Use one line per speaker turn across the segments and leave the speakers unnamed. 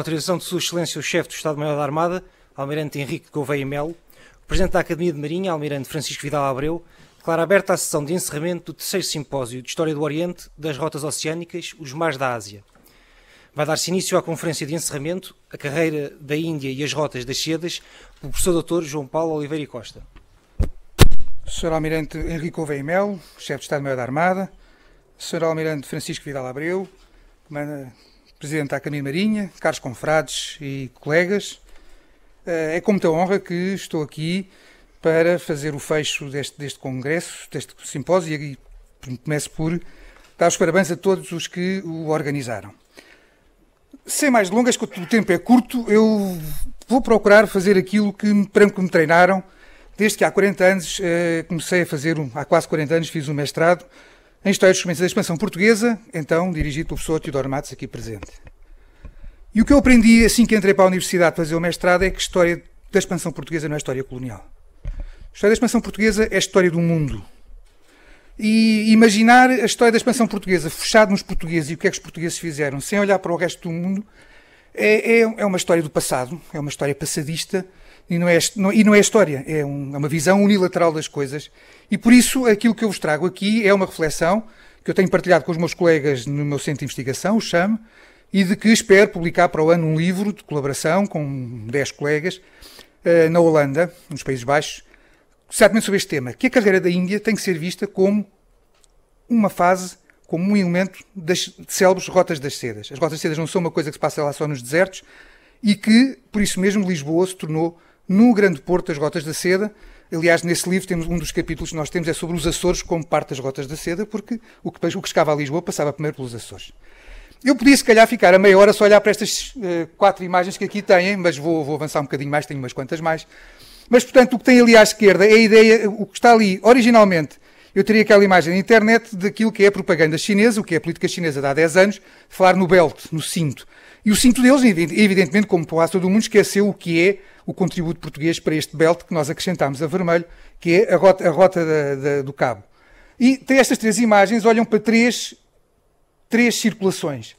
autorização de Sua Excelência o Chefe do Estado-Maior da Armada, Almirante Henrique Gouveia Melo, o Presidente da Academia de Marinha, Almirante Francisco Vidal Abreu, declara aberta a sessão de encerramento do terceiro simpósio de História do Oriente, das Rotas Oceânicas, os Mares da Ásia. Vai dar-se início à conferência de encerramento, a carreira da Índia e as rotas das sedas, pelo professor Dr. João Paulo Oliveira e Costa. Sr. Almirante Henrique Gouveia Melo, Chefe do Estado-Maior da Armada, Sr. Almirante Francisco Vidal Abreu, Presidente da Câmara Marinha, caros confrades e colegas, eh, é com muita honra que estou aqui para fazer o fecho deste, deste congresso, deste simpósio, e começo por dar os parabéns a todos os que o organizaram. Sem mais delongas, que o tempo é curto, eu vou procurar fazer aquilo que me, que me treinaram desde que há 40 anos eh, comecei a fazer, há quase 40 anos fiz um mestrado, em História dos Documentos da Expansão Portuguesa, então dirigido pelo professor Teodoro Matos, aqui presente. E o que eu aprendi assim que entrei para a universidade para fazer o mestrado é que a História da Expansão Portuguesa não é História colonial. A História da Expansão Portuguesa é a História do mundo. E imaginar a história da expansão portuguesa fechada nos portugueses e o que é que os portugueses fizeram, sem olhar para o resto do mundo, é, é, é uma história do passado, é uma história passadista, e não é, não, e não é história, é, um, é, uma visão unilateral das coisas e por isso, aquilo que eu vos trago aqui é uma reflexão que eu tenho partilhado com os meus colegas no meu centro de investigação, o CHAM, e de que espero publicar para o ano um livro de colaboração com 10 colegas eh, na Holanda, nos Países Baixos, certamente sobre este tema, que a carreira da Índia tem que ser vista como uma fase, como um elemento das célebres rotas das sedas. As rotas das sedas não são uma coisa que se passa lá só nos desertos e que, por isso mesmo, Lisboa se tornou num grande porto das rotas da seda, Aliás, nesse livro temos um dos capítulos que nós temos é sobre os Açores como parte das rotas da seda, porque o que, o que chegava a Lisboa passava primeiro pelos Açores. Eu podia, se calhar, ficar a meia hora só olhar para estas uh, quatro imagens que aqui têm, mas vou, vou, avançar um bocadinho mais, tenho umas quantas mais. Mas, portanto, o que tem ali à esquerda é a ideia, o que está ali, originalmente, eu teria aquela imagem na internet daquilo que é a propaganda chinesa, o que é a política chinesa de há 10 anos, falar no belt, no cinto. E o cinto deles, evidentemente, como quase todo mundo, esqueceu o que é o contributo português para este belt que nós acrescentámos a vermelho, que é a rota, a rota da, da, do cabo. E tem estas três imagens, olham para três, três circulações.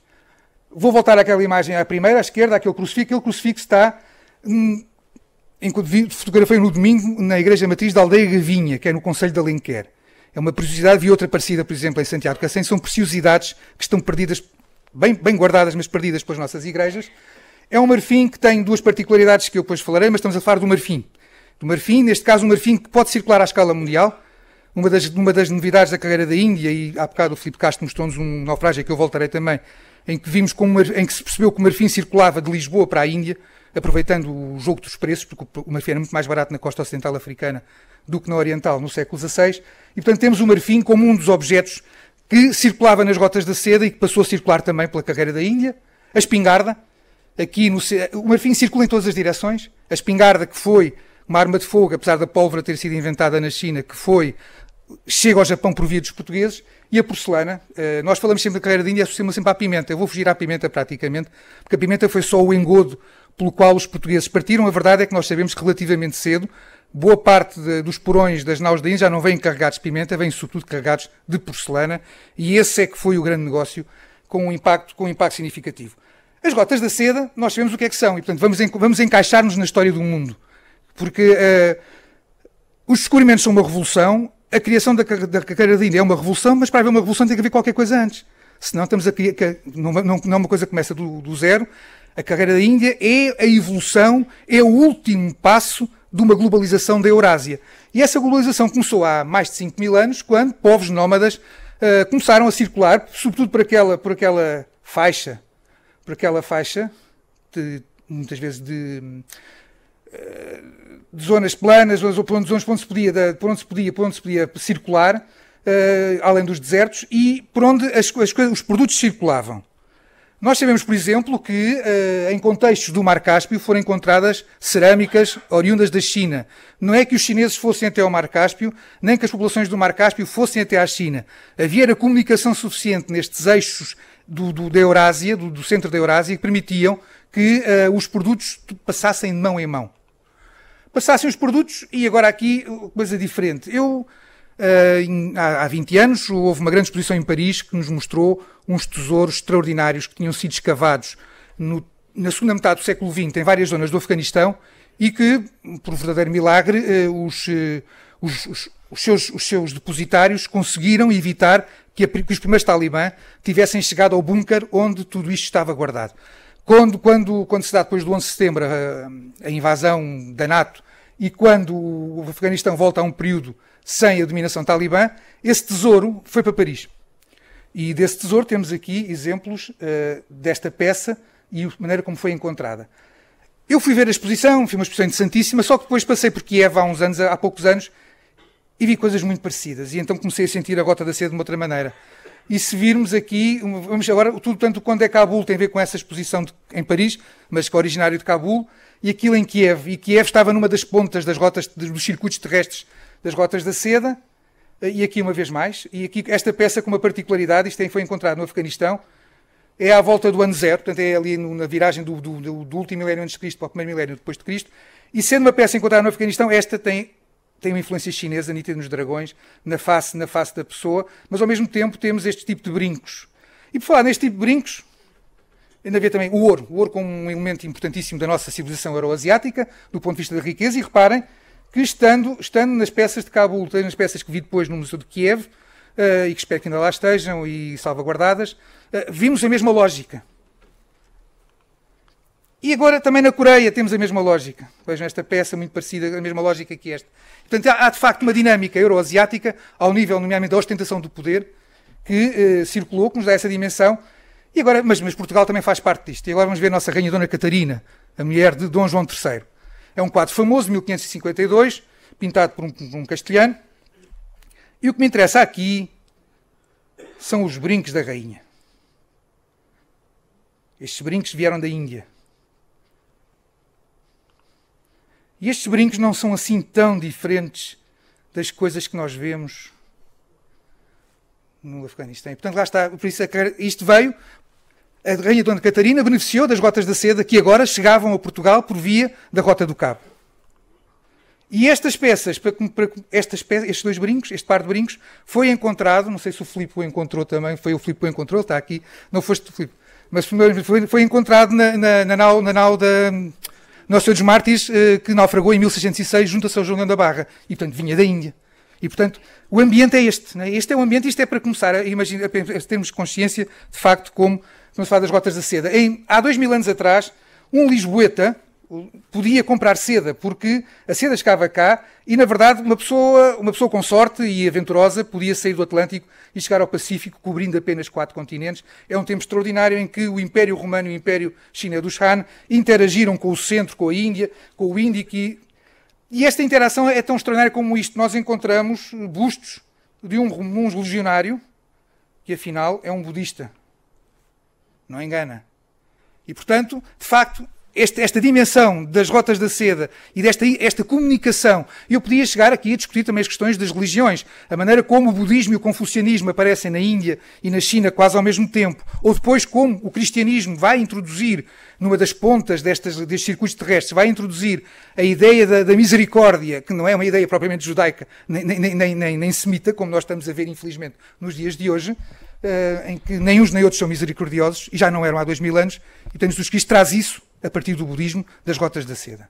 Vou voltar àquela imagem à primeira, à esquerda, àquele crucifixo. Aquele crucifixo está. Hum, enquanto fotografei no domingo na Igreja Matriz da Aldeia Gavinha, que é no Conselho de Alenquer. É uma preciosidade e outra parecida, por exemplo, em Santiago Cacém, são preciosidades que estão perdidas bem, bem guardadas, mas perdidas pelas nossas igrejas. É um marfim que tem duas particularidades que eu depois falarei, mas estamos a falar do marfim. Do marfim, neste caso, um marfim que pode circular à escala mundial. Uma das, uma das novidades da carreira da Índia, e há bocado o Filipe Castro mostrou-nos um naufrágio que eu voltarei também, em que vimos como, em que se percebeu que o marfim circulava de Lisboa para a Índia, aproveitando o jogo dos preços, porque o marfim era muito mais barato na costa ocidental africana do que na oriental no século XVI, e portanto temos o marfim como um dos objetos que circulava nas gotas da seda e que passou a circular também pela carreira da Índia, a espingarda, aqui no, o marfim circula em todas as direções, a espingarda que foi uma arma de fogo, apesar da pólvora ter sido inventada na China, que foi chega ao Japão por via dos portugueses, e a porcelana, eh, nós falamos sempre da carreira da Índia, associamos sempre à pimenta, eu vou fugir à pimenta praticamente, porque a pimenta foi só o engodo pelo qual os portugueses partiram. A verdade é que nós sabemos que relativamente cedo Boa parte de, dos porões das naus da Índia já não vêm carregados de pimenta, vêm sobretudo carregados de porcelana, e esse é que foi o grande negócio com um impacto, com um impacto significativo. As gotas da seda, nós sabemos o que é que são, e portanto vamos, vamos encaixar-nos na história do mundo, porque uh, os descobrimentos são uma revolução, a criação da, carreira da Índia é uma revolução, mas para haver uma revolução tem que haver qualquer coisa antes. Senão estamos aqui Não, não, não é uma coisa que começa do, do zero. A carreira da Índia é a evolução, é o último passo de uma globalização da Eurásia. E essa globalização começou há mais de 5 mil anos, quando povos nómadas uh, começaram a circular, sobretudo por aquela, por aquela faixa, por aquela faixa, de, muitas vezes de, eh, de zonas planas, ou por onde, zonas por onde se podia, por onde se podia, por onde se podia circular, uh, além dos desertos, e por onde as, as, os produtos circulavam. Nós sabemos, por exemplo, que eh, em contextos do Mar Cáspio foram encontradas cerâmicas oriundas da China. Não é que os chineses fossem até ao Mar Cáspio, nem que as populações do Mar Cáspio fossem até à China. Havia comunicação suficiente nestes eixos do, do, da Eurásia, do, do, centro da Eurásia, que permitiam que uh, os produtos passassem de mão em mão. Passassem os produtos e agora aqui eh, coisa diferente. Eu eh, há, 20 anos, houve uma grande exposição em Paris que nos mostrou uns tesouros extraordinários que tinham sido escavados no, na segunda metade do século XX em várias zonas do Afeganistão e que, por um verdadeiro milagre, eh, os, eh, os, os, os, seus, os seus depositários conseguiram evitar que, a, que os primeiros talibã tivessem chegado ao bunker onde tudo isto estava guardado. Quando, quando, quando se dá depois do 11 de setembro a, a invasão da NATO e quando o Afeganistão volta a um período sem a dominação talibã, esse tesouro foi para Paris. E desse tesouro temos aqui exemplos uh, desta peça e a maneira como foi encontrada. Eu fui ver a exposição, foi uma exposição interessantíssima, só que depois passei por Kiev há uns anos, há poucos anos, e vi coisas muito parecidas. E então comecei a sentir a gota da sede de uma outra maneira. E se virmos aqui, vamos agora, tudo tanto quando é Cabul tem a ver com essa exposição de, em Paris, mas que é originário de Cabul, e aquilo em Kiev. E Kiev estava numa das pontas das rotas dos circuitos terrestres das gotas da seda. Eh, e aqui, uma vez mais, e aqui esta peça com uma particularidade, isto foi encontrado no Afeganistão, é à volta do ano zero, portanto é ali na viragem do, do, do último milénio antes de Cristo para o primeiro milénio depois de Cristo, e sendo uma peça encontrada no Afeganistão, esta tem, tem uma influência chinesa nítida nos dragões, na face, na face da pessoa, mas ao mesmo tempo temos este tipo de brincos. E por falar neste tipo de brincos, ainda havia também o ouro, o ouro como um elemento importantíssimo da nossa civilização euroasiática, do ponto de vista da riqueza, e reparem, que estando, estando nas peças de Cabul, nas peças que vi depois no Museu de Kiev, uh, e que espero que ainda lá estejam e salvaguardadas, uh, vimos a mesma lógica. E agora também na Coreia temos a mesma lógica. Vejam esta peça muito parecida, a mesma lógica que esta. Portanto, há, há de facto uma dinâmica euroasiática, ao nível, nomeadamente, da ostentação do poder, que uh, circulou, que nos dá essa dimensão. E agora, mas, mas Portugal também faz parte disto. E agora vamos ver a nossa Rainha Dona Catarina, a mulher de Dom João III. É um quadro famoso, 1552, pintado por um, por um castelhano. E o que me interessa aqui são os brincos da rainha. Estes brincos vieram da Índia. E estes brincos não são assim tão diferentes das coisas que nós vemos no Afeganistão. portanto, lá está. Por isso, é isto veio a Rainha Dona Catarina beneficiou das gotas da seda que agora chegavam a Portugal por via da Rota do Cabo. E estas peças, para, para, estas peças, estes dois brincos, este par de brincos, foi encontrado, não sei se o Filipe o encontrou também, foi o Filipe o encontrou, está aqui, não foste Filipe, mas foi, foi encontrado na, na, na, nau, na nau da Nossa Senhora dos Mártires, eh, que naufragou em 1606 junto a São João da Barra, e portanto vinha da Índia. E, portanto, o ambiente é este. Né? Este é o ambiente, isto é para começar a, imaginar, a termos consciência, de facto, como Vamos falar das gotas da seda. Em, há dois mil anos atrás, um Lisboeta podia comprar seda, porque a seda escava cá e, na verdade, uma pessoa, uma pessoa com sorte e aventurosa podia sair do Atlântico e chegar ao Pacífico, cobrindo apenas quatro continentes. É um tempo extraordinário em que o Império Romano e o Império China dos Han interagiram com o centro, com a Índia, com o Índico e, e esta interação é tão extraordinária como isto. Nós encontramos bustos de um, um legionário, que afinal é um budista, não engana. E, portanto, de facto, esta dimensão das rotas da seda e desta esta comunicação, eu podia chegar aqui a discutir também as questões das religiões, a maneira como o budismo e o confucianismo aparecem na Índia e na China quase ao mesmo tempo, ou depois como o cristianismo vai introduzir, numa das pontas destes circuitos terrestres, vai introduzir a ideia da, da misericórdia, que não é uma ideia propriamente judaica, nem, nem, nem, nem semita, como nós estamos a ver, infelizmente, nos dias de hoje. Eh, em que nem uns nem outros são misericordiosos, e já não eram há dois mil anos, e temos portanto Susquis traz isso a partir do budismo das rotas da seda.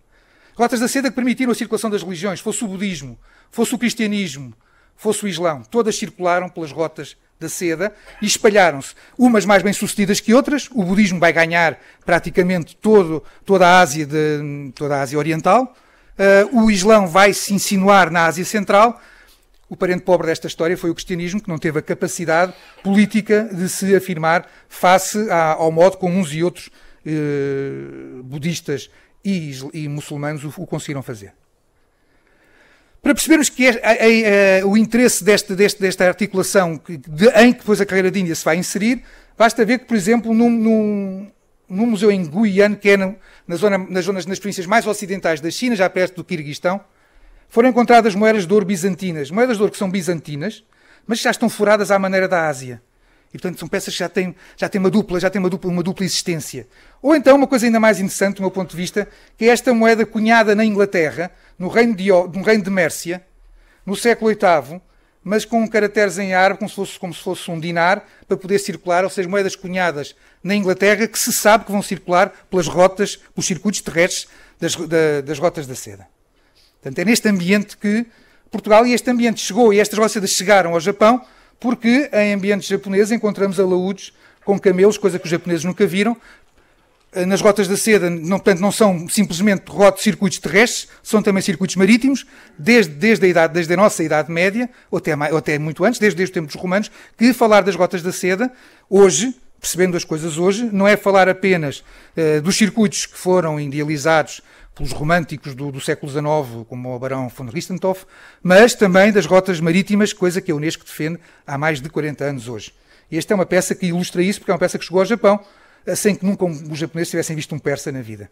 Rotas da seda que permitiram a circulação das religiões, fosse o budismo, fosse o cristianismo, fosse o islão, todas circularam pelas rotas da seda e espalharam-se, umas mais bem-sucedidas que outras. O budismo vai ganhar praticamente todo, toda, a Ásia de, toda a Ásia Oriental. Uh, o Islão vai se insinuar na Ásia Central o parente pobre desta história foi o cristianismo, que não teve a capacidade política de se afirmar face ao modo como uns e outros eh, budistas e, e muçulmanos o, o conseguiram fazer. Para percebermos que é, é, é, o interesse deste, deste, desta articulação de, em que depois a carreira de Índia se vai inserir, basta ver que, por exemplo, num, num, num museu em Guiana, que é na, na zona, nas zonas, nas províncias mais ocidentais da China, já perto do Quirguistão, foram encontradas moedas de ouro bizantinas. Moedas de ouro que são bizantinas, mas já estão furadas à maneira da Ásia. E, portanto, são peças que já têm, já têm uma dupla, já têm uma dupla, uma dupla existência. Ou então, uma coisa ainda mais interessante, do meu ponto de vista, que é esta moeda cunhada na Inglaterra, no reino de, no reino de Mércia, no século VIII, mas com caracteres em árabe, como se, fosse, como se fosse um dinar, para poder circular, ou seja, moedas cunhadas na Inglaterra, que se sabe que vão circular pelas rotas, pelos circuitos terrestres das, da, das rotas da seda. Portanto, é neste ambiente que Portugal e este ambiente chegou, e estas roçadas chegaram ao Japão, porque em ambientes japoneses encontramos alaúdes com camelos, coisa que os japoneses nunca viram. Eh, nas rotas da seda, não, portanto, não são simplesmente rotas, circuitos terrestres, são também circuitos marítimos, desde, desde, a, idade, desde a nossa Idade Média, ou até, ou até muito antes, desde, desde o tempo dos romanos, que falar das rotas da seda, hoje, percebendo as coisas hoje, não é falar apenas uh, dos circuitos que foram idealizados pelos românticos do, do século XIX, como o Barão von Ristenhoff, mas também das rotas marítimas, coisa que a Unesco defende há mais de 40 anos hoje. E esta é uma peça que ilustra isso, porque é uma peça que chegou ao Japão, eh, sem que nunca os japoneses tivessem visto um persa na vida.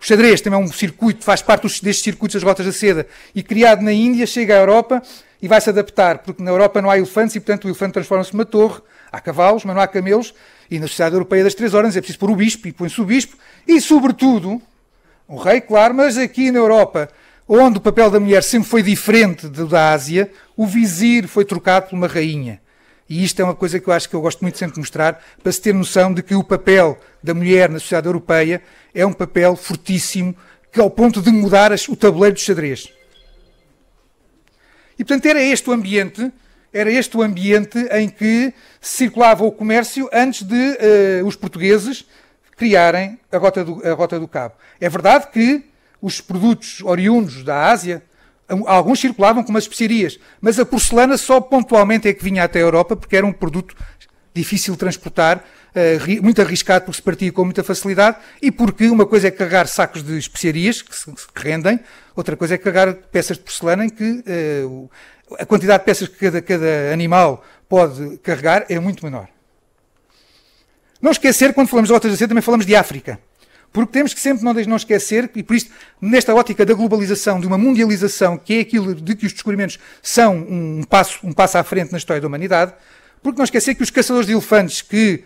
O xadrez também é um circuito, faz parte destes circuitos das rotas da seda, e criado na Índia, chega à Europa e vai se adaptar, porque na Europa não há elefantes e, portanto, o elefante transforma-se numa torre. Há cavalos, mas não há camelos, e na Sociedade Europeia das Três Ordens é preciso pôr o bispo e põe-se o bispo, e, sobretudo, um rei, claro, mas aqui na Europa, onde o papel da mulher sempre foi diferente do da Ásia, o vizir foi trocado por uma rainha. E isto é uma coisa que eu acho que eu gosto muito sempre de mostrar, para se ter noção de que o papel da mulher na sociedade europeia é um papel fortíssimo, que ao ponto de mudar o tabuleiro do xadrez. E portanto era este o ambiente, era este o ambiente em que circulava o comércio antes de uh, os portugueses criarem a Rota do, a Rota do Cabo. É verdade que os produtos oriundos da Ásia, alguns circulavam como as especiarias, mas a porcelana só pontualmente é que vinha até a Europa porque era um produto difícil de transportar, eh, muito arriscado porque se partia com muita facilidade e porque uma coisa é carregar sacos de especiarias que se rendem, outra coisa é carregar peças de porcelana em que eh, a quantidade de peças que cada, cada animal pode carregar é muito menor. Não esquecer, quando falamos de Rota 16, também falamos de África. Porque temos que sempre não esquecer, e por isto, nesta ótica da globalização, de uma mundialização, que é aquilo de que os descobrimentos são um passo, um passo à frente na história da humanidade, porque não esquecer que os caçadores de elefantes que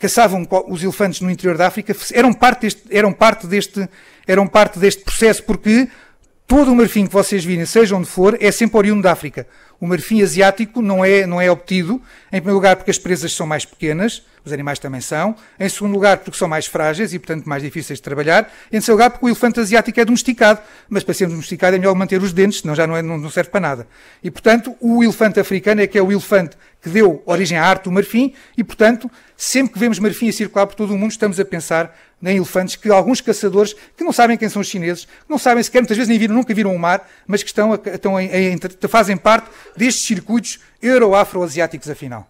caçavam os elefantes no interior da África eram parte deste, eram parte deste, eram parte deste processo, porque Todo o marfim que vocês virem, seja onde for, é sempre oriundo da África. O marfim asiático não é, não é obtido, em primeiro lugar porque as presas são mais pequenas, os animais também são, em segundo lugar porque são mais frágeis e, portanto, mais difíceis de trabalhar, em terceiro lugar porque o elefante asiático é domesticado, mas para ser domesticado é melhor manter os dentes, senão já não, é, não serve para nada. E, portanto, o elefante africano é que é o elefante que deu origem à arte do marfim e, portanto, Sempre que vemos marfim a circular por todo o mundo, estamos a pensar em elefantes que alguns caçadores que não sabem quem são os chineses, não sabem sequer, muitas vezes nem viram, nunca viram o mar, mas que estão, a, estão a, a, fazem parte destes circuitos euro-afro-asiáticos, afinal.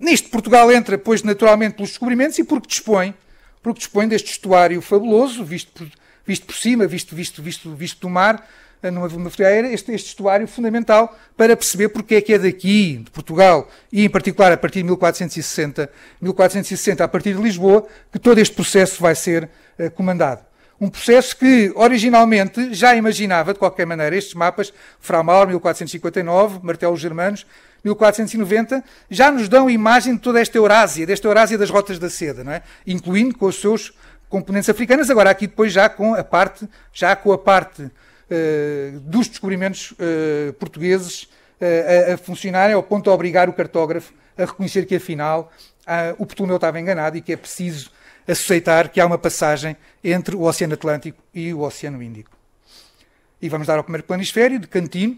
Nisto, Portugal entra, pois, naturalmente pelos descobrimentos e porque dispõe, porque dispõe deste estuário fabuloso, visto por, visto por cima, visto, visto, visto, visto do mar, eh, numa, numa este, este estuário fundamental para perceber porque é que é daqui, de Portugal, e em particular a partir de 1460, 1460 a partir de Lisboa, que todo este processo vai ser uh, comandado. Um processo que originalmente já imaginava, de qualquer maneira, estes mapas, Framaur 1459, Martelos Germanos 1490, já nos dão imagem de toda esta Eurásia, desta Eurásia das rotas da seda, não é? incluindo com os seus componentes africanas, agora aqui depois já com a parte, já com a parte eh, dos descobrimentos eh, portugueses eh, a, a funcionarem ao ponto de obrigar o cartógrafo a reconhecer que, afinal, ah, o Ptolomeu estava enganado e que é preciso aceitar que há uma passagem entre o Oceano Atlântico e o Oceano Índico. E vamos dar ao primeiro planisfério de Cantino,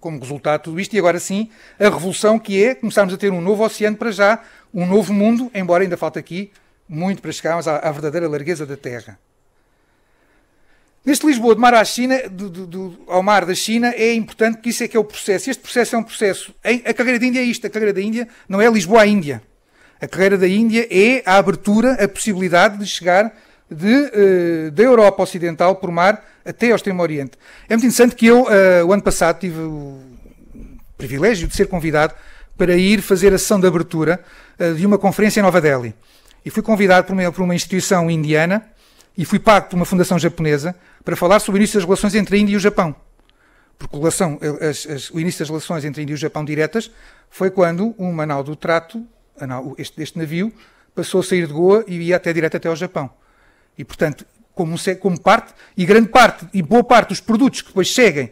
como resultado de tudo isto, e agora sim, a revolução que é começarmos a ter um novo oceano para já, um novo mundo, embora ainda falte aqui muito para chegarmos à, à verdadeira largueza da Terra. Neste Lisboa do mar, à China, do, do, do, ao mar da China é importante que isso é que é o processo. Este processo é um processo. A carreira da Índia é isto. A carreira da Índia não é Lisboa à Índia. A carreira da Índia é a abertura, a possibilidade de chegar de, eh, da Europa Ocidental por mar até ao Extremo Oriente. É muito interessante que eu, eh, o ano passado, tive o privilégio de ser convidado para ir fazer a sessão de abertura eh, de uma conferência em Nova Delhi. E fui convidado por uma, por uma instituição indiana e fui pago por uma fundação japonesa para falar sobre o início das relações entre a Índia e o Japão. Porque relação, eh, as, as, o início das relações entre a Índia e o Japão diretas foi quando um Manau do Trato, este, este navio, passou a sair de Goa e ia até direto até ao Japão. E, portanto, como, como parte, e grande parte, e boa parte dos produtos que depois cheguem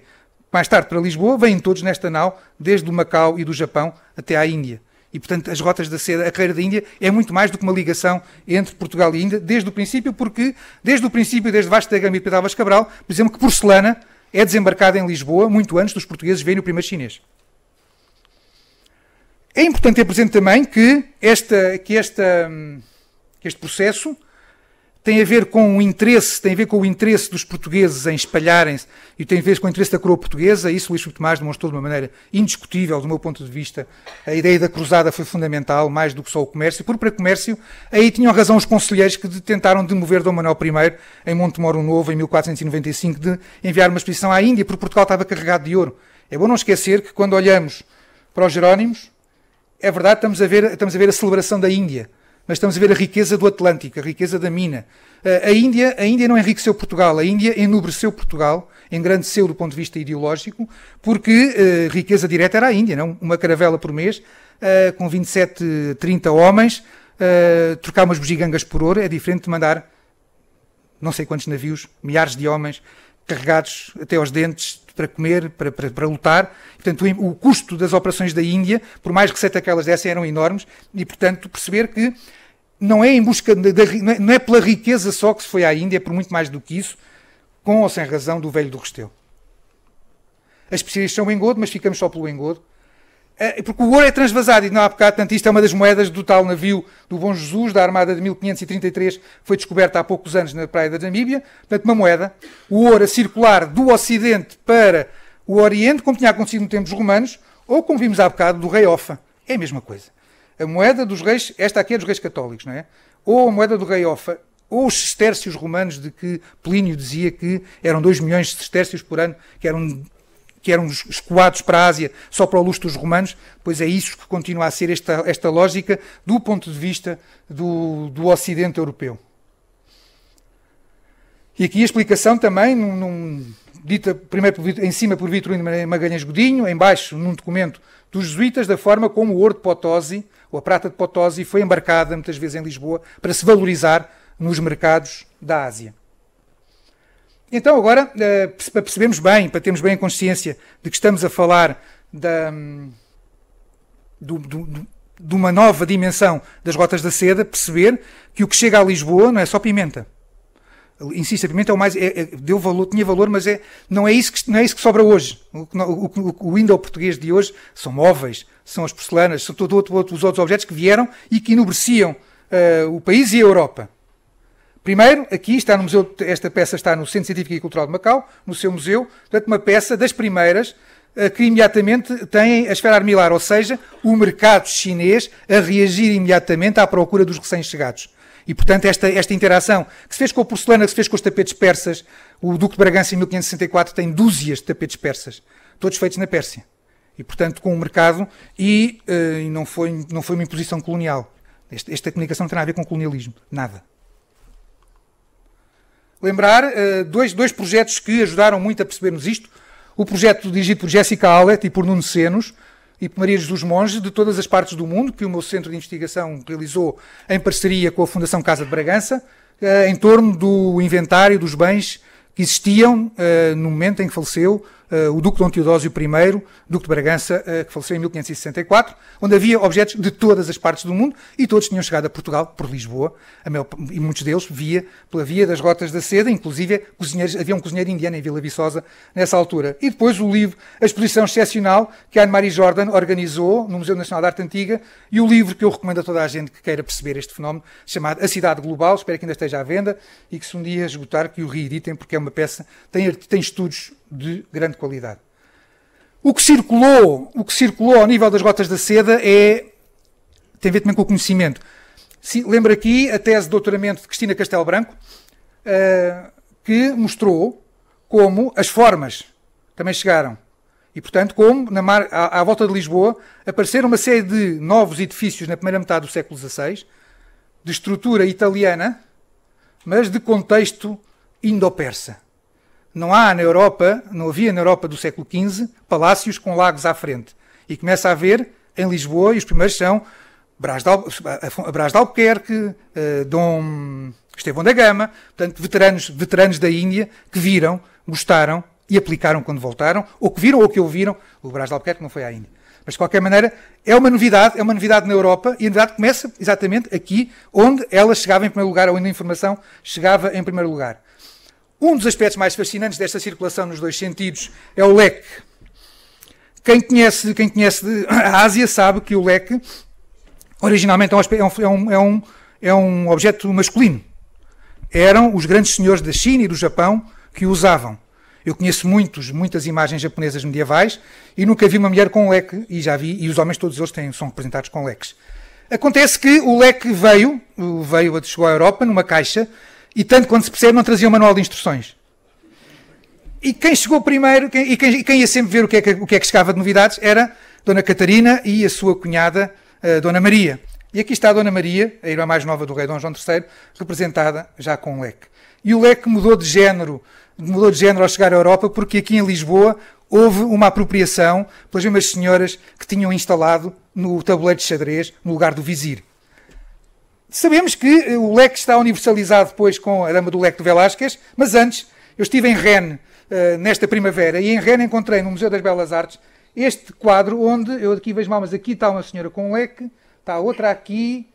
mais tarde para Lisboa, vêm todos nesta nau, desde o Macau e do Japão até à Índia e, portanto, as rotas da seda, a carreira da Índia, é muito mais do que uma ligação entre Portugal e Índia, desde o princípio, porque, desde o princípio, desde Vasco da Gama e Pedro Alves Cabral, por exemplo, que porcelana é desembarcada em Lisboa muito antes dos portugueses verem o primeiro chinês. É importante ter presente também que, esta, que, esta, hum, que este processo tem a ver com o interesse, tem a ver com o interesse dos portugueses em espalharem-se e tem a ver com o interesse da coroa portuguesa. Isso Luís Filipe Tomás demonstrou de uma maneira indiscutível, do meu ponto de vista. A ideia da cruzada foi fundamental, mais do que só o comércio. Por para comércio, aí tinham razão os conselheiros que tentaram demover Dom Manuel I em Montemoro Novo, em 1495, de enviar uma expedição à Índia, porque Portugal estava carregado de ouro. É bom não esquecer que quando olhamos para os Jerónimos, é verdade, estamos a ver, estamos a, ver a celebração da Índia mas estamos a ver a riqueza do Atlântico, a riqueza da mina. A Índia, a Índia não enriqueceu Portugal, a Índia enobreceu Portugal, engrandeceu do ponto de vista ideológico, porque uh, riqueza direta era a Índia, não? Uma caravela por mês, uh, com 27, 30 homens, uh, trocar umas bugigangas por ouro é diferente de mandar não sei quantos navios, milhares de homens carregados até aos dentes para comer, para, para, para lutar. Portanto, o, o, custo das operações da Índia, por mais receita que elas dessem, eram enormes. E, portanto, perceber que não é em busca, da, é, não é pela riqueza só que se foi à Índia, é por muito mais do que isso, com ou sem razão do velho do Restelo. As especiarias são o engodo, mas ficamos só pelo engodo. É, porque o ouro é transvasado, e não há bocado, tanto isto é uma das moedas do tal navio do Bom Jesus, da Armada de 1533, que foi descoberta há poucos anos na praia da Namíbia. Portanto, uma moeda, o ouro a circular do Ocidente para o Oriente, como tinha acontecido no tempo dos romanos, ou como vimos há bocado, do rei Ofa. É a mesma coisa. A moeda dos reis, esta aqui é dos reis católicos, não é? Ou a moeda do rei Ofa, ou os cestércios romanos de que Plínio dizia que eram 2 milhões de cestércios por ano, que eram que eram escoados para a Ásia só para o luxo dos romanos, pois é isso que continua a ser esta, esta lógica do ponto de vista do, do Ocidente europeu. E aqui a explicação também, num, num, dita primeiro por, em cima por Vitorino Magalhães Godinho, em baixo num documento dos jesuítas, da forma como o ouro de Potosi, ou a prata de Potosi, foi embarcada muitas vezes em Lisboa para se valorizar nos mercados da Ásia. Então agora eh, para percebemos bem, para termos bem a consciência de que estamos a falar da, hum, do, do, de uma nova dimensão das rotas da seda, perceber que o que chega a Lisboa não é só pimenta. Insisto, a pimenta é o mais. É, é, deu valor, tinha valor, mas é, não, é isso que, não é isso que sobra hoje. O, o, o, o indo português de hoje são móveis, são as porcelanas, são todos todo, outro os outros objetos que vieram e que enobreciam uh, eh, o país e a Europa. Primeiro, aqui está no museu, esta peça está no Centro Científico e Cultural de Macau, no seu museu, portanto, uma peça das primeiras eh, que imediatamente têm a esfera armilar, ou seja, o mercado chinês a reagir imediatamente à procura dos recém-chegados. E, portanto, esta, esta interação que se fez com a porcelana, que se fez com os tapetes persas, o Duque de Bragança em 1564 tem dúzias de tapetes persas, todos feitos na Pérsia. E, portanto, com o mercado, e, eh, e não, foi, não foi uma imposição colonial. Esta, esta comunicação não tem nada a ver com colonialismo, nada lembrar uh, dois, dois projetos que ajudaram muito a percebermos isto. O projeto dirigido por Jessica Allet e por Nuno Senos e por Maria dos Monges, de todas as partes do mundo, que o meu centro de investigação realizou em parceria com a Fundação Casa de Bragança, uh, em torno do inventário dos bens que existiam uh, no momento em que faleceu eh, o Duque Dom Teodósio I, Duque de Bragança, eh, que faleceu em 1564, onde havia objetos de todas as partes do mundo e todos tinham chegado a Portugal por Lisboa, maior, e muitos deles via pela via das rotas da seda, inclusive havia um cozinheiro indiano em Vila Viçosa nessa altura. E depois o livro, a exposição excepcional que a Anne-Marie Jordan organizou no Museu Nacional de Arte Antiga e o livro que eu recomendo a toda a gente que queira perceber este fenómeno, chamado A Cidade Global, espero que ainda esteja à venda e que se um dia esgotar que o reeditem porque é uma peça, tem, tem estudos de grande qualidade. O que circulou, o que circulou ao nível das gotas da seda é tem a ver também com o conhecimento. Se, lembro aqui a tese de doutoramento de Cristina Castelo Branco, uh, que mostrou como as formas também chegaram. E, portanto, como na mar, à, à, volta de Lisboa apareceram uma série de novos edifícios na primeira metade do século XVI, de estrutura italiana, mas de contexto indo-persa. Não há na Europa, não havia na Europa do século XV, palácios com lagos à frente. E começa a haver em Lisboa, e os primeiros são Brás de, Al Brás de Albuquerque, eh, Dom Estevão da Gama, portanto, veteranos, veteranos da Índia que viram, gostaram e aplicaram quando voltaram, ou que viram ou que ouviram. O Brás de Albuquerque não foi à Índia. Mas, de qualquer maneira, é uma novidade, é uma novidade na Europa, e a novidade começa exatamente aqui, onde ela chegava em primeiro lugar, onde a informação chegava em primeiro lugar. Um dos aspectos mais fascinantes desta circulação nos dois sentidos é o leque. Quem conhece, quem conhece a Ásia sabe que o leque originalmente é, é, é um, é um, é um objeto masculino. Eram os grandes senhores da China e do Japão que o usavam. Eu conheço muitos, muitas imagens japonesas medievais e nunca vi uma mulher com um leque, e já vi, e os homens todos eles têm, são representados com leques. Acontece que o leque veio, veio chegou à Europa numa caixa e tanto quando se percebe, não trazia o um manual de instruções. E quem chegou primeiro, quem, e, quem, quem ia sempre ver o que, é que, o que é que chegava de novidades, era Dona Catarina e a sua cunhada, uh, Dona Maria. E aqui está a Dona Maria, a irmã mais nova do rei Dom João III, representada já com um leque. E o leque mudou de género, mudou de género ao chegar à Europa, porque aqui em Lisboa houve uma apropriação pelas mesmas senhoras que tinham instalado no tabuleiro de xadrez, no lugar do vizir. Sabemos que eh, o leque está universalizado depois com a dama do leque de Velázquez, mas antes, eu estive em Rennes uh, nesta primavera e em Rennes encontrei no Museu das Belas Artes este quadro onde, eu aqui vejo mal, mas aqui está uma senhora com um leque, está outra aqui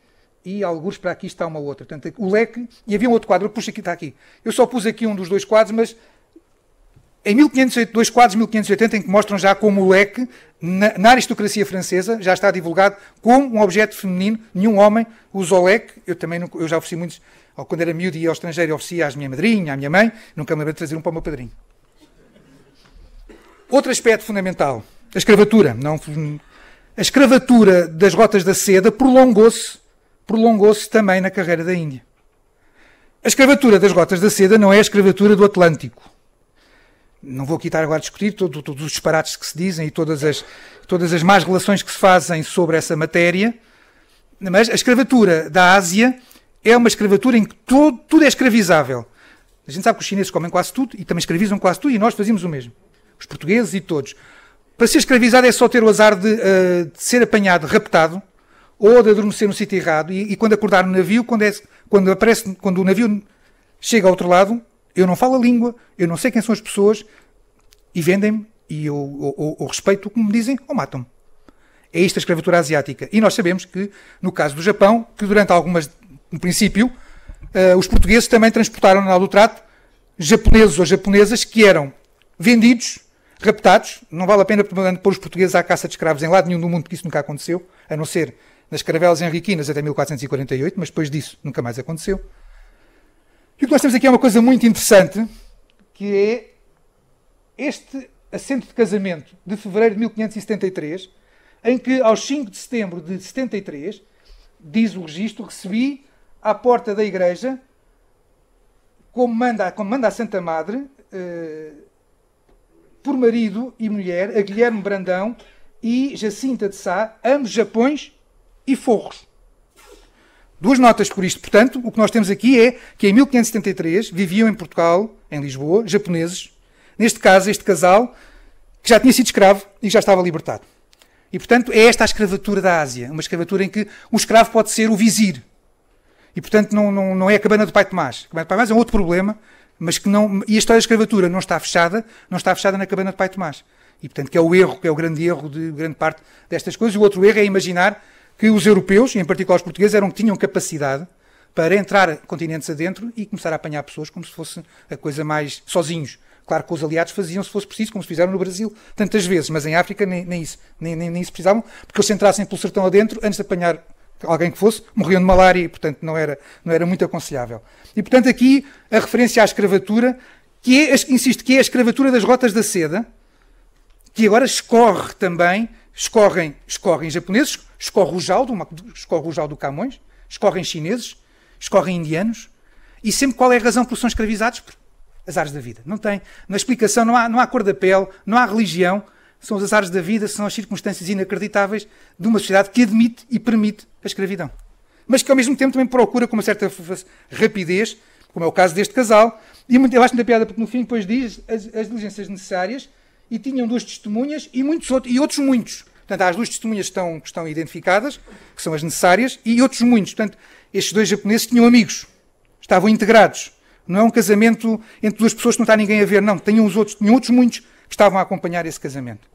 e alguns para aqui está uma outra. Portanto, o leque, e havia um outro quadro, puxa aqui, está aqui. Eu só pus aqui um dos dois quadros, mas em 1508, dois quadros de 1580 em que mostram já como o leque, na, na, aristocracia francesa, já está divulgado como um objeto feminino, nenhum homem usa o leque. Eu também eu já ofereci muitos, quando era miúdo e ia ao estrangeiro, oferecia às minha madrinha, à minha mãe, nunca me lembro de trazer um para o meu padrinho. Outro aspecto fundamental, a escravatura. Não, a escravatura das rotas da seda prolongou-se prolongou-se também na carreira da Índia. A escravatura das rotas da seda não é a escravatura do Atlântico não vou aqui estar agora a discutir todos os disparates que se dizem e todas as, todas as más relações que se fazem sobre essa matéria, mas a escravatura da Ásia é uma escravatura em que todo, tudo é escravizável. A gente sabe que os chineses comem quase tudo e também escravizam quase tudo e nós fazíamos o mesmo. Os portugueses e todos. Para ser escravizado é só ter o azar de, uh, de ser apanhado, raptado, ou de adormecer no sítio errado e, e, quando acordar no navio, quando, é, quando, aparece, quando o navio chega ao outro lado, eu não falo a língua, eu não sei quem são as pessoas, e vendem-me, e eu, eu, eu, eu respeito o que me dizem, ou matam-me. É isto a escravatura asiática. E nós sabemos que, no caso do Japão, que durante algumas, no princípio, uh, os portugueses também transportaram na do trato japoneses ou japonesas que eram vendidos, raptados. Não vale a pena pôr os portugueses à caça de escravos em lado nenhum do mundo, porque isso nunca aconteceu, a não ser nas caravelas henriquinas até 1448, mas depois disso nunca mais aconteceu. E o é que nós temos aqui é uma coisa muito interessante, que é este assento de casamento de fevereiro de 1573, em que aos 5 de setembro de 73, diz o registro, recebi à porta da igreja, como manda, como manda a Santa Madre, eh, por marido e mulher, a Guilherme Brandão e Jacinta de Sá, ambos japões e forros. Duas notas por isto. Portanto, o que nós temos aqui é que em 1573 viviam em Portugal, em Lisboa, japoneses. Neste caso, este casal, que já tinha sido escravo e já estava libertado. E, portanto, é esta a escravatura da Ásia. Uma escravatura em que o escravo pode ser o vizir. E, portanto, não, não, não é a cabana do Pai Tomás. A cabana do Pai Tomás é um outro problema, mas que não. E a história da escravatura não está fechada, não está fechada na cabana do Pai Tomás. E, portanto, que é o erro, que é o grande erro de grande parte destas coisas. O outro erro é imaginar que os europeus, em particular os portugueses, eram que tinham capacidade para entrar continentes adentro e começar a apanhar pessoas como se fosse a coisa mais sozinhos. Claro que os aliados faziam se fosse preciso, como se fizeram no Brasil tantas vezes, mas em África nem, nem isso, nem, nem, nem, isso precisavam, porque eles entrassem pelo sertão adentro, antes de apanhar alguém que fosse, morriam de malária e, portanto, não era, não era muito aconselhável. E, portanto, aqui a referência à escravatura, que é, insisto, que é a escravatura das rotas da seda, que agora escorre também escorrem, escorrem japoneses, escorre o Jal do, escorre o Jal do Camões, escorrem chineses, escorrem indianos. E sempre qual é a razão por que são escravizados? Por azares da vida. Não tem. Na explicação não há, não há cor da pele, não há religião. São os azares da vida, são as circunstâncias inacreditáveis de uma sociedade que admite e permite a escravidão. Mas que ao mesmo tempo também procura com uma certa rapidez, como é o caso deste casal. E eu acho muita piada porque no fim depois diz as, as diligências necessárias e tinham duas testemunhas e, muitos outros, e outros muitos. Portanto, há as duas testemunhas que estão, que estão identificadas, que são as necessárias, e outros muitos. Portanto, estes dois japoneses tinham amigos, estavam integrados. Não é um casamento entre duas pessoas que não está ninguém a ver, não. Tinham os outros, tinham outros muitos que estavam a acompanhar esse casamento.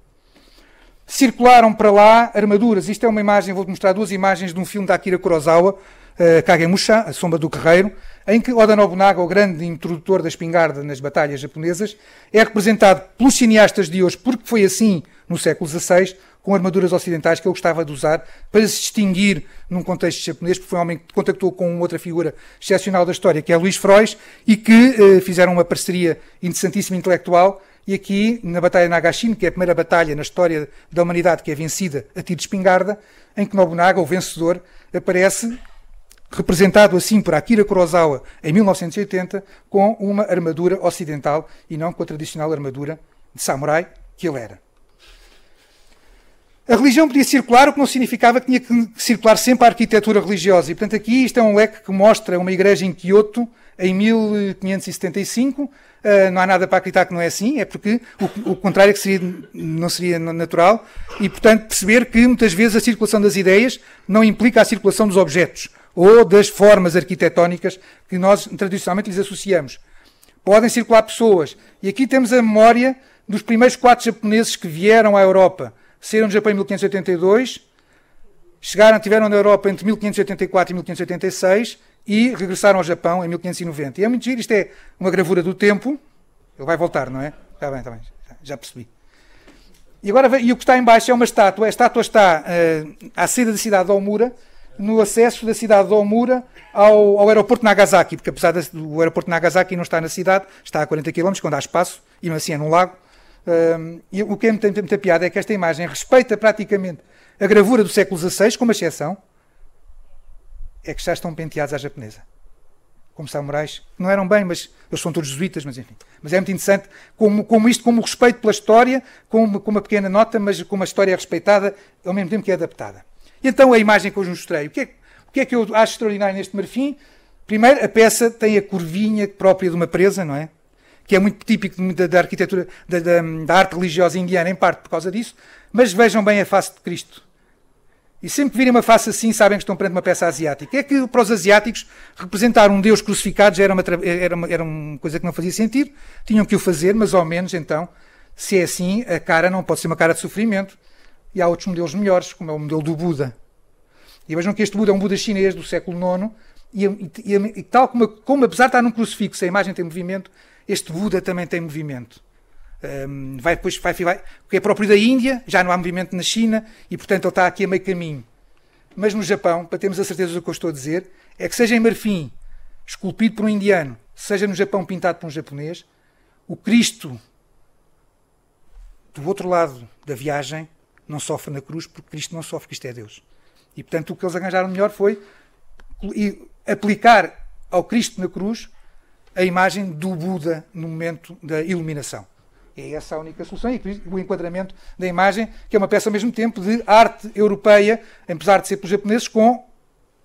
Circularam para lá armaduras. Isto é uma imagem, vou-te mostrar duas imagens de um filme da Akira Kurosawa, eh, Kagemusha, A Sombra do Guerreiro, em que Oda Nobunaga, o grande introdutor da espingarda nas batalhas japonesas, é representado pelos cineastas de hoje, porque foi assim no século XVI, com armaduras ocidentais que ele gostava de usar para se distinguir num contexto japonês, porque foi um homem que contactou com outra figura excepcional da história, que é Luís Frois, e que eh, fizeram uma parceria interessantíssima intelectual. E aqui, na Batalha de Nagashino, que é a primeira batalha na história da humanidade que é vencida a tiro de espingarda, em que Nobunaga, o vencedor, aparece representado assim por Akira Kurosawa em 1980, com uma armadura ocidental e não com a tradicional armadura de samurai que ele era. A religião podia circular, o que não significava que tinha que circular sempre a arquitetura religiosa. E, portanto, aqui isto é um leque que mostra uma igreja em Kyoto, em 1575. Uh, ah, não há nada para acreditar que não é assim, é porque o, o contrário é que seria, não seria natural. E, portanto, perceber que muitas vezes a circulação das ideias não implica a circulação dos objetos ou das formas arquitetónicas que nós tradicionalmente lhes associamos. Podem circular pessoas. E aqui temos a memória dos primeiros quatro japoneses que vieram à Europa. Saíram do Japão em 1582, chegaram, tiveram na Europa entre 1584 e 1586 e regressaram ao Japão em 1590. E é muito giro, isto é uma gravura do tempo. Ele vai voltar, não é? Está bem, está bem, já percebi. E agora e o que está em baixo é uma estátua. A estátua está uh, à saída da cidade de Omura, no acesso da cidade de Omura ao, ao aeroporto de Nagasaki, porque apesar do aeroporto de Nagasaki não estar na cidade, está a 40 km, quando há espaço, e assim é num lago. Um, e o que é muita, muita piada é que esta imagem respeita praticamente a gravura do século XVI, com uma exceção, é que já estão penteados à japonesa. Como samurais, não eram bem, mas eles são todos jesuítas, mas enfim. Mas é muito interessante como, como isto, como respeito pela história, com uma, com uma pequena nota, mas com uma história respeitada, ao mesmo tempo que é adaptada. Então, a imagem que hoje mostrei, o que, é, o que é que eu acho extraordinário neste marfim? Primeiro, a peça tem a curvinha própria de uma presa, não é? Que é muito típico da, da arquitetura, da, da, da arte religiosa indiana, em parte por causa disso. Mas vejam bem a face de Cristo. E sempre que virem uma face assim, sabem que estão perante uma peça asiática. É que para os asiáticos, representar um Deus crucificado já era uma, era uma, era uma coisa que não fazia sentido. Tinham que o fazer, mas ao menos então, se é assim, a cara não pode ser uma cara de sofrimento e há outros modelos melhores, como é o modelo do Buda. E vejam que este Buda é um Buda chinês do século IX, e, e, e tal como, como, apesar de estar num crucifixo, a imagem tem movimento, este Buda também tem movimento. Um, vai depois, vai, vai, porque é próprio da Índia, já não há movimento na China, e portanto ele está aqui a meio caminho. Mas no Japão, para termos a certeza do que eu estou a dizer, é que seja em marfim, esculpido por um indiano, seja no Japão pintado por um japonês, o Cristo do outro lado da viagem não sofre na cruz porque Cristo não sofre, Cristo é Deus. E portanto o que eles arranjaram melhor foi aplicar ao Cristo na cruz a imagem do Buda no momento da iluminação. É essa a única solução e o enquadramento da imagem, que é uma peça ao mesmo tempo de arte europeia, apesar de ser pelos japoneses, com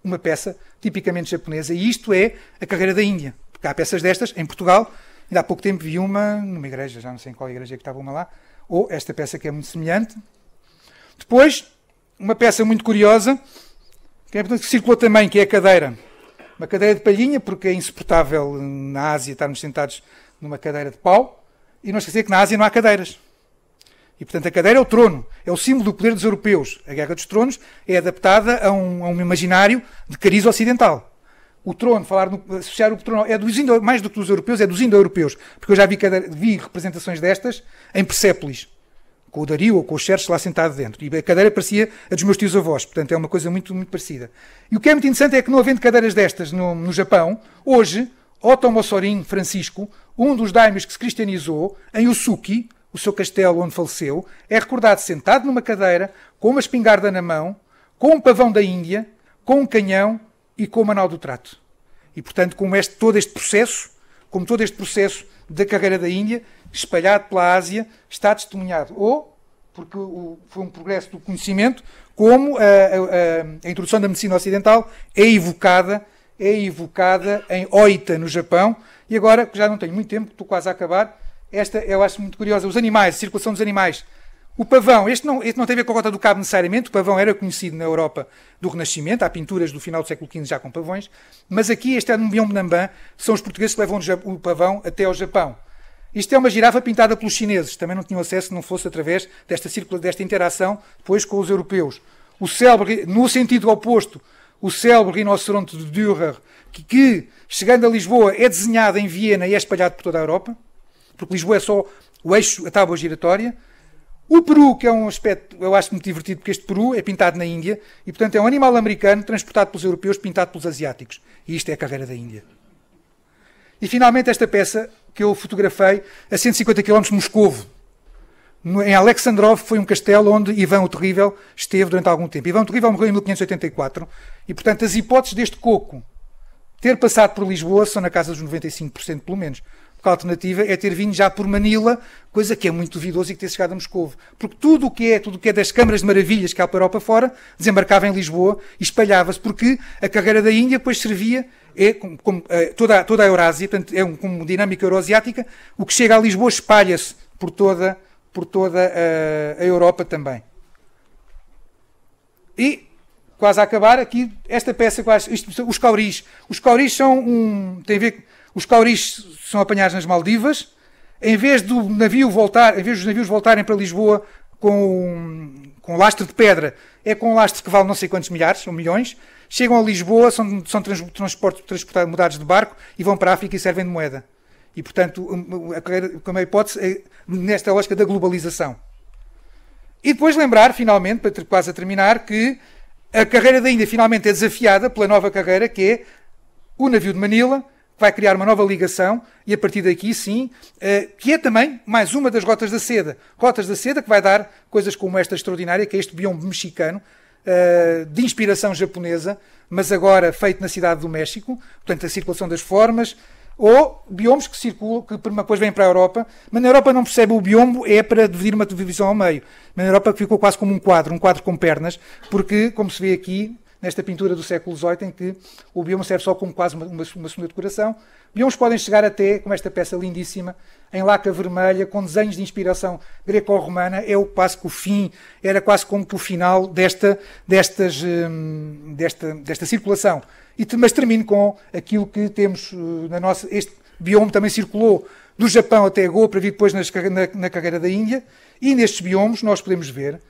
uma peça tipicamente japonesa. E isto é a carreira da Índia. Porque há peças destas em Portugal. Ainda há pouco tempo vi uma numa igreja, já não sei em qual igreja é que estava uma lá, ou esta peça que é muito semelhante, depois, uma peça muito curiosa, que, é, que circulou também, que é a cadeira. Uma cadeira de palhinha, porque é insuportável na Ásia estarmos sentados numa cadeira de pau, e não esquecer que na Ásia não há cadeiras. E, portanto, a cadeira é o trono, é o símbolo do poder dos europeus. A Guerra dos Tronos é adaptada a um, a um imaginário de cariz ocidental. O trono, falar no, associar o trono, é dos indo, mais do que dos europeus, é dos indo-europeus. Porque eu já vi, cadeira, vi representações destas em Persépolis, com o Dario ou com o Xerxes lá sentado dentro. E a cadeira parecia a dos meus tios avós, portanto é uma coisa muito, muito parecida. E o que é muito interessante é que, não havendo cadeiras destas no, no Japão, hoje, Otto Mossorin Francisco, um dos daimyos que se cristianizou, em Usuki, o seu castelo onde faleceu, é recordado sentado numa cadeira, com uma espingarda na mão, com um pavão da Índia, com um canhão e com o manual do Trato. E, portanto, com este, todo este processo como todo este processo da carreira da Índia, espalhado pela Ásia, está testemunhado. Ou, porque o, foi um progresso do conhecimento, como a, a, a, introdução da medicina ocidental é evocada, é evocada em Oita, no Japão, e agora, que já não tenho muito tempo, estou quase a acabar, esta eu acho muito curiosa. Os animais, a circulação dos animais o pavão, este não, este não tem a ver com a Gota do Cabo necessariamente, o pavão era conhecido na Europa do Renascimento, há pinturas do final do século XV já com pavões, mas aqui este é no Myeongnambam, são os portugueses que levam o pavão até ao Japão. Isto é uma girafa pintada pelos chineses, também não tinham acesso se não fosse através desta, círcula, desta interação depois com os europeus. O célebre, no sentido oposto, o célebre rinoceronte de Dürer, que, que chegando a Lisboa é desenhado em Viena e é espalhado por toda a Europa, porque Lisboa é só o eixo, a tábua giratória, o peru, que é um aspecto, eu acho muito divertido, porque este peru é pintado na Índia e, portanto, é um animal americano transportado pelos europeus, pintado pelos asiáticos. E isto é a caveira da Índia. E, finalmente, esta peça que eu fotografei a 150 km de Moscovo. Em Alexandrov foi um castelo onde Ivan o Terrível esteve durante algum tempo. Ivan o Terrível morreu em 1584 e, portanto, as hipóteses deste coco ter passado por Lisboa são na casa dos 95% pelo menos. Porque a alternativa é ter vindo já por Manila, coisa que é muito duvidoso e que ter chegado a Moscou. Porque tudo o que é, tudo o que é das câmaras de maravilhas que há para a Europa fora, desembarcava em Lisboa e espalhava-se, porque a carreira da Índia depois servia é como, como eh, toda, toda a Eurásia, portanto, é um, como dinâmica euroasiática, o que chega a Lisboa espalha-se por toda, por toda a, eh, a Europa também. E quase a acabar aqui esta peça quase, isto, os cauris os cauris são um tem a ver os cauris são apanhados nas Maldivas. Em vez do navio voltar, em vez dos navios voltarem para Lisboa com, com lastro de pedra, é com um lastro que vale não sei quantos milhares ou milhões. Chegam a Lisboa, são, são trans, transportados, mudados de barco e vão para a África e servem de moeda. E, portanto, como é a hipótese, é nesta lógica da globalização. E depois lembrar, finalmente, para quase a terminar, que a carreira da Índia finalmente é desafiada pela nova carreira que é o navio de Manila, vai criar uma nova ligação e a partir daqui sim, eh, que é também mais uma das Rotas da Seda. Rotas da Seda que vai dar coisas como esta extraordinária, que é este biombo mexicano, eh, de inspiração japonesa, mas agora feito na cidade do México, portanto a circulação das formas, ou biombos que circulam, que depois vêm para a Europa, mas na Europa não percebe o biombo, é para dividir uma divisão ao meio. Mas na Europa ficou quase como um quadro, um quadro com pernas, porque, como se vê aqui, nesta pintura do século XVIII em que o bioma serve só como quase uma, uma, segunda decoração. Biomas podem chegar até, como esta peça lindíssima, em laca vermelha, com desenhos de inspiração greco-romana, é o quase que o fim, era quase como que o final desta, destas, hum, desta, desta circulação. E, mas termino com aquilo que temos eh, na nossa. Este bioma também circulou do Japão até Goa, para vir depois nas, na, na carreira da Índia, e nestes biomas nós podemos ver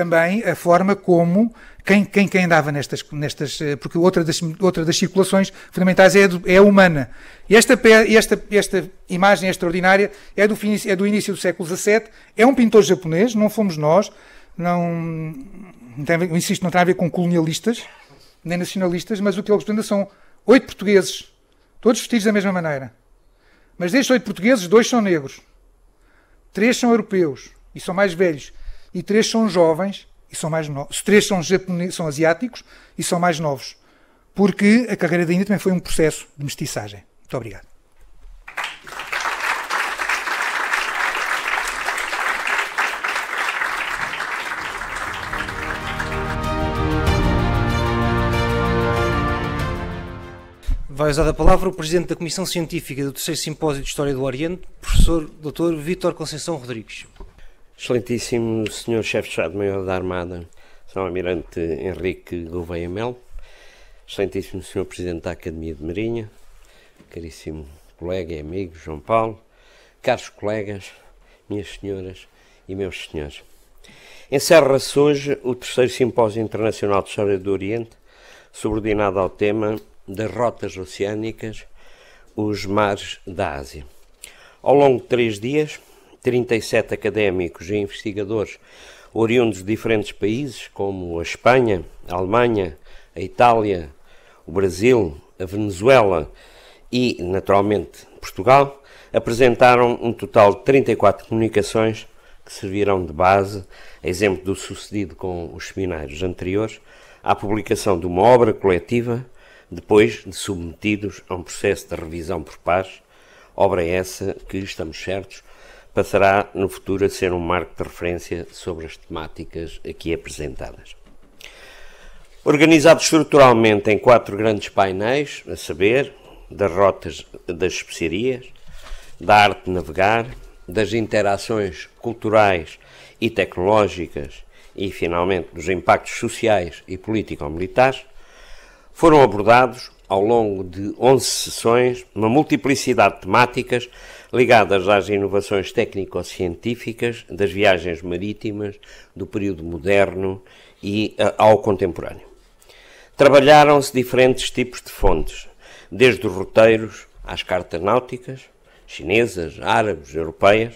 também a forma como quem, quem, quem andava nestas, nestas. Eh, porque outra das, outra das circulações fundamentais é a, do, é a humana. E esta, esta, esta imagem extraordinária é do, é do início do século XVII, é um pintor japonês, não fomos nós, não. eu insisto, não tem a ver com colonialistas nem nacionalistas, mas o que ele representa são oito portugueses, todos vestidos da mesma maneira. Mas destes oito portugueses, dois são negros, três são europeus e são mais velhos, e três são jovens e são mais novos. três são, japoneses, são asiáticos e são mais novos. Porque a carreira da Índia também foi um processo de mestiçagem. Muito obrigado. Vai usar a palavra o Presidente da Comissão Científica do Terceiro Simpósio de História do Oriente, professor Dr. Vítor Conceição Rodrigues.
Excelentíssimo Sr. Chefe de Estado-Maior da Armada, Sr. Almirante Henrique Gouveia Melo, Excelentíssimo Sr. Presidente da Academia de Marinha, caríssimo colega e amigo João Paulo, caros colegas, minhas senhoras e meus senhores. Encerra-se hoje o terceiro Simpósio Internacional de História do Oriente, subordinado ao tema das rotas oceânicas, os mares da Ásia. Ao longo de três dias, 37 académicos e investigadores oriundos de diferentes países, como a Espanha, a Alemanha, a Itália, o Brasil, a Venezuela e, naturalmente, Portugal, apresentaram um total de 34 comunicações que servirão de base, a exemplo do sucedido com os seminários anteriores, à publicação de uma obra coletiva, depois de submetidos a um processo de revisão por pares, obra essa que, estamos certos, passará no futuro a ser um marco de referência sobre as temáticas aqui apresentadas. Organizado estruturalmente em quatro grandes painéis, a saber, das rotas das especiarias, da arte de navegar, das interações culturais e tecnológicas e, finalmente, dos impactos sociais e político-militares, foram abordados, ao longo de 11 sessões, uma multiplicidade de temáticas ligadas às inovações técnico-científicas das viagens marítimas do período moderno e eh, ao contemporâneo. Trabalharam-se diferentes tipos de fontes, desde os roteiros às cartas náuticas, chinesas, árabes, europeias,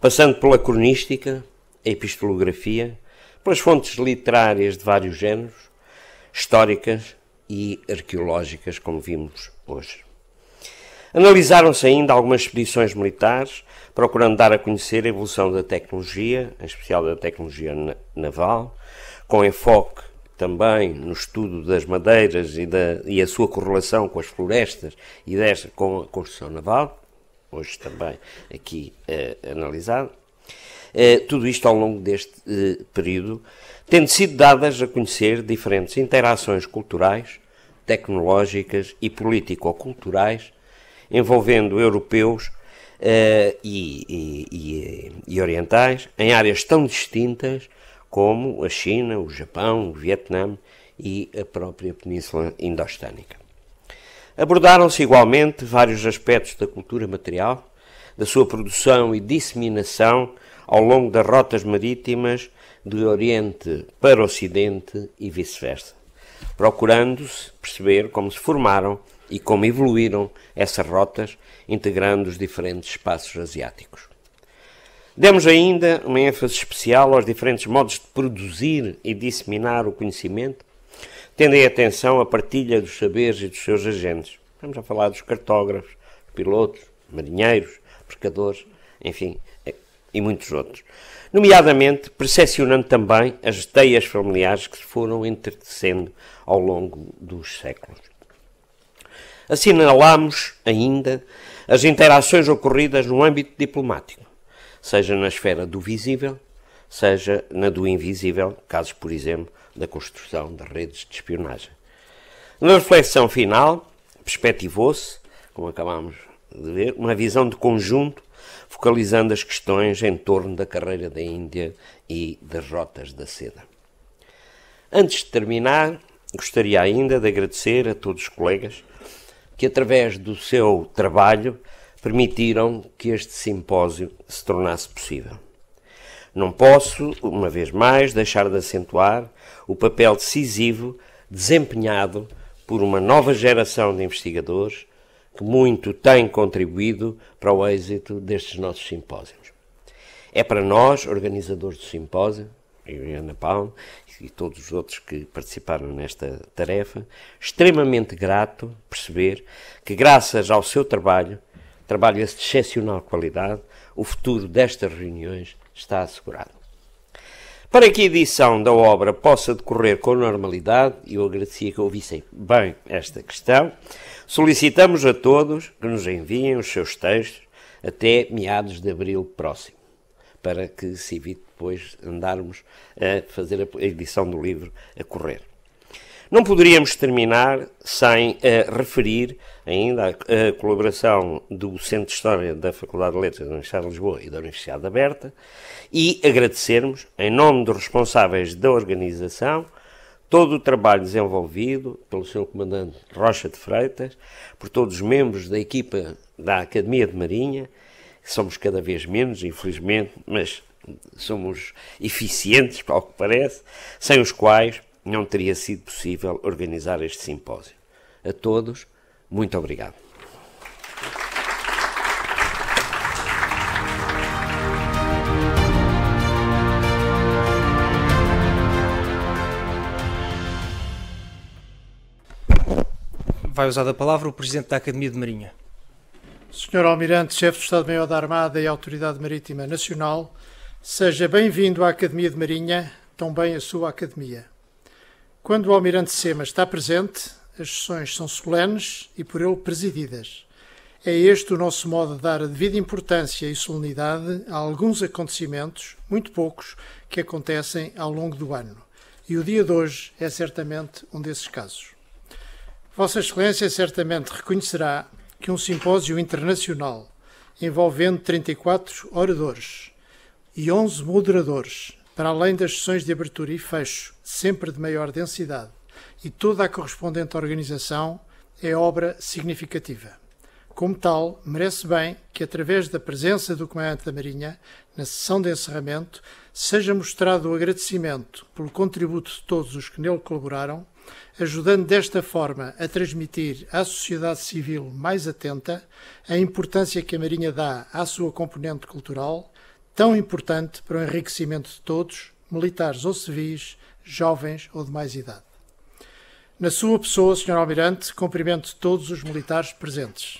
passando pela cronística, a epistolografia, pelas fontes literárias de vários géneros, históricas e arqueológicas, como vimos hoje. Analisaram-se ainda algumas expedições militares, procurando dar a conhecer a evolução da tecnologia, em especial da tecnologia naval, com enfoque também no estudo das madeiras e, da, e a sua correlação com as florestas e desta com a construção naval, hoje também aqui eh, analisado. Eh, tudo isto ao longo deste eh, período, tendo sido dadas a conhecer diferentes interações culturais, tecnológicas e político-culturais envolvendo europeus uh, e, e, e, orientais em áreas tão distintas como a China, o Japão, o Vietnã e a própria Península Indostânica. Abordaram-se igualmente vários aspectos da cultura material, da sua produção e disseminação ao longo das rotas marítimas do Oriente para Ocidente e vice-versa, procurando-se perceber como se formaram e como evoluíram essas rotas, integrando os diferentes espaços asiáticos. Demos ainda uma ênfase especial aos diferentes modos de produzir e disseminar o conhecimento, tendo em atenção a partilha dos saberes e dos seus agentes. Vamos a falar dos cartógrafos, pilotos, marinheiros, pescadores, enfim, eh, e muitos outros. Nomeadamente, percepcionando também as teias familiares que se foram entretecendo ao longo dos séculos. Assinalamos ainda as interações ocorridas no âmbito diplomático, seja na esfera do visível, seja na do invisível, casos, por exemplo, da construção de redes de espionagem. Na reflexão final, perspectivou-se, como acabámos de ver, uma visão de conjunto focalizando as questões em torno da carreira da Índia e das rotas da seda. Antes de terminar, gostaria ainda de agradecer a todos os colegas que, através do seu trabalho, permitiram que este simpósio se tornasse possível. Não posso, uma vez mais, deixar de acentuar o papel decisivo desempenhado por uma nova geração de investigadores que muito tem contribuído para o êxito destes nossos simpósios. É para nós, organizadores do simpósio, eu e Ana e todos os outros que participaram nesta tarefa, extremamente grato perceber que, graças ao seu trabalho, trabalho de excepcional qualidade, o futuro destas reuniões está assegurado. Para que a edição da obra possa decorrer com normalidade, e eu agradecia que ouvissem bem esta questão, solicitamos a todos que nos enviem os seus textos até meados de abril próximo para que se evite depois andarmos a fazer a edição do livro a correr. Não poderíamos terminar sem uh, referir ainda a, a, colaboração do Centro de História da Faculdade de Letras da Universidade de Lisboa e da Universidade Aberta e agradecermos, em nome dos responsáveis da organização, todo o trabalho desenvolvido pelo Sr. Comandante Rocha de Freitas, por todos os membros da equipa da Academia de Marinha somos cada vez menos, infelizmente, mas somos eficientes, ao que parece, sem os quais não teria sido possível organizar este simpósio. A todos, muito obrigado.
Vai usar a palavra o Presidente da Academia de Marinha.
Senhor Almirante, Chefe do Estado-Maior da Armada e Autoridade Marítima Nacional, seja bem-vindo à Academia de Marinha, tão bem a sua Academia. Quando o Almirante Sema está presente, as sessões são solenes e por ele presididas. É este o nosso modo de dar a devida importância e solenidade a alguns acontecimentos, muito poucos, que acontecem ao longo do ano. E o dia de hoje é certamente um desses casos. Vossa Excelência certamente reconhecerá que um simpósio internacional envolvendo 34 oradores e 11 moderadores, para além das sessões de abertura e fecho, sempre de maior densidade, e toda a correspondente organização, é obra significativa. Como tal, merece bem que, através da presença do Comandante da Marinha, na sessão de encerramento, seja mostrado o agradecimento pelo contributo de todos os que nele colaboraram ajudando desta forma a transmitir à sociedade civil mais atenta a importância que a Marinha dá à sua componente cultural, tão importante para o enriquecimento de todos, militares ou civis, jovens ou de mais idade. Na sua pessoa, Sr. Almirante, cumprimento todos os militares presentes.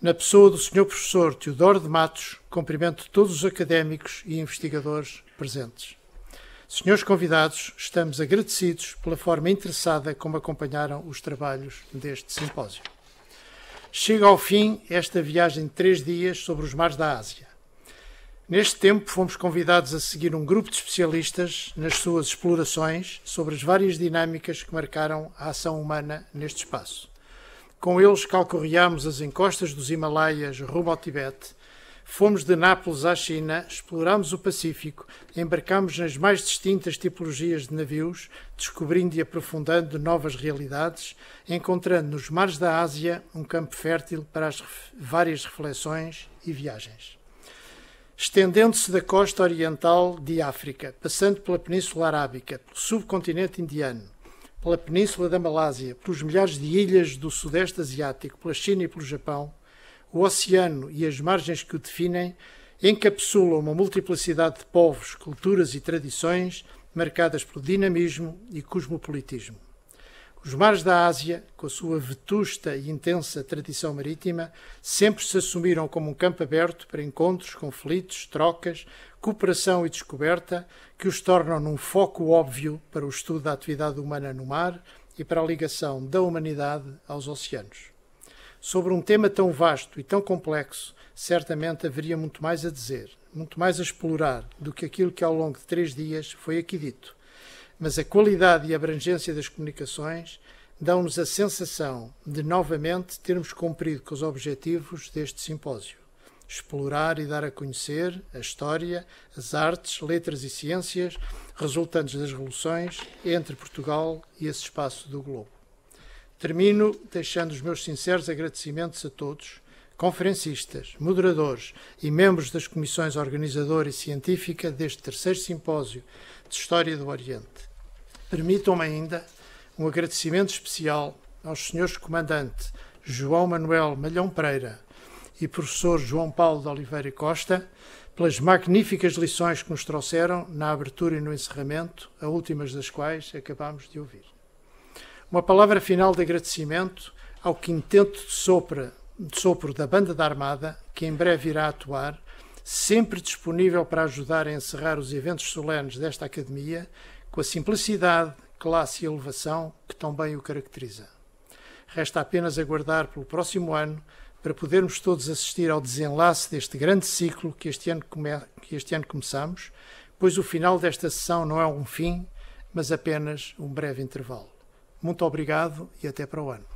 Na pessoa do Sr. Professor Teodoro de Matos, cumprimento todos os académicos e investigadores presentes. Senhores convidados, estamos agradecidos pela forma interessada como acompanharam os trabalhos deste simpósio. Chega ao fim esta viagem de três dias sobre os mares da Ásia. Neste tempo, fomos convidados a seguir um grupo de especialistas nas suas explorações sobre as várias dinâmicas que marcaram a ação humana neste espaço. Com eles, calcorreámos as encostas dos Himalaias rumo ao Tibete Fomos de Nápoles à China, explorámos o Pacífico, embarcámos nas mais distintas tipologias de navios, descobrindo e aprofundando novas realidades, encontrando nos mares da Ásia um campo fértil para as várias reflexões e viagens. Estendendo-se da costa oriental de África, passando pela Península Arábica, pelo subcontinente indiano, pela Península da Malásia, pelos milhares de ilhas do Sudeste Asiático, pela China e pelo Japão, o oceano e as margens que o definem encapsulam uma multiplicidade de povos, culturas e tradições marcadas pelo dinamismo e cosmopolitismo. Os mares da Ásia, com a sua vetusta e intensa tradição marítima, sempre se assumiram como um campo aberto para encontros, conflitos, trocas, cooperação e descoberta, que os tornam num foco óbvio para o estudo da atividade humana no mar e para a ligação da humanidade aos oceanos. Sobre um tema tão vasto e tão complexo, certamente haveria muito mais a dizer, muito mais a explorar do que aquilo que ao longo de três dias foi aqui dito. Mas a qualidade e a abrangência das comunicações dão-nos a sensação de novamente termos cumprido com os objetivos deste simpósio. Explorar e dar a conhecer a história, as artes, letras e ciências resultantes das revoluções entre Portugal e esse espaço do globo. Termino deixando os meus sinceros agradecimentos a todos, conferencistas, moderadores e membros das comissões organizadora e científica deste terceiro simpósio de História do Oriente. Permitam-me ainda um agradecimento especial aos senhores comandante João Manuel Malhão Pereira e professor João Paulo de Oliveira Costa pelas magníficas lições que nos trouxeram na abertura e no encerramento, a últimas das quais acabamos de ouvir. Uma palavra final de agradecimento ao quinteto de, sopra, de sopro da Banda da Armada, que em breve irá atuar, sempre disponível para ajudar a encerrar os eventos solenes desta academia com a simplicidade, classe e elevação que tão bem o caracteriza. Resta apenas aguardar pelo próximo ano para podermos todos assistir ao desenlace deste grande ciclo que este ano, come... que este ano começamos, pois o final desta sessão não é um fim, mas apenas um breve intervalo. Muito obrigado e até para o ano.